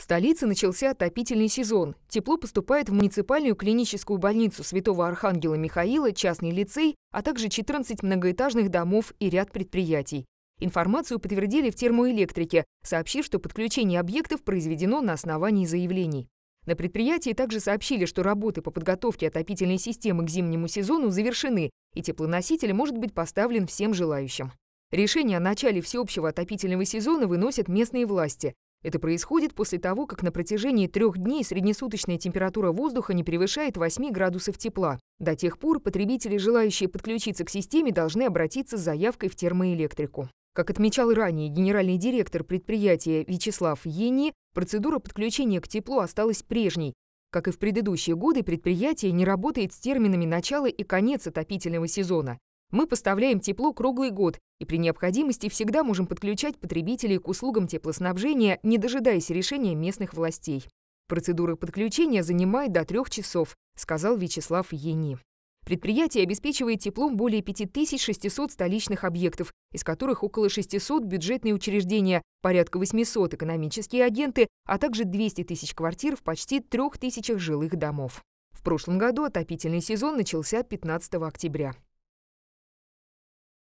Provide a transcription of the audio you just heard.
В столице начался отопительный сезон. Тепло поступает в муниципальную клиническую больницу Святого Архангела Михаила, частный лицей, а также 14 многоэтажных домов и ряд предприятий. Информацию подтвердили в термоэлектрике, сообщив, что подключение объектов произведено на основании заявлений. На предприятии также сообщили, что работы по подготовке отопительной системы к зимнему сезону завершены, и теплоноситель может быть поставлен всем желающим. Решение о начале всеобщего отопительного сезона выносят местные власти. Это происходит после того, как на протяжении трех дней среднесуточная температура воздуха не превышает 8 градусов тепла. До тех пор потребители, желающие подключиться к системе, должны обратиться с заявкой в термоэлектрику. Как отмечал ранее генеральный директор предприятия Вячеслав Ени, процедура подключения к теплу осталась прежней. Как и в предыдущие годы, предприятие не работает с терминами начала и конец отопительного сезона. Мы поставляем тепло круглый год и при необходимости всегда можем подключать потребителей к услугам теплоснабжения, не дожидаясь решения местных властей. Процедура подключения занимает до трех часов, сказал Вячеслав Ени. Предприятие обеспечивает теплом более 5600 столичных объектов, из которых около 600 бюджетные учреждения, порядка 800 экономические агенты, а также 200 тысяч квартир в почти 3000 жилых домов. В прошлом году отопительный сезон начался 15 октября.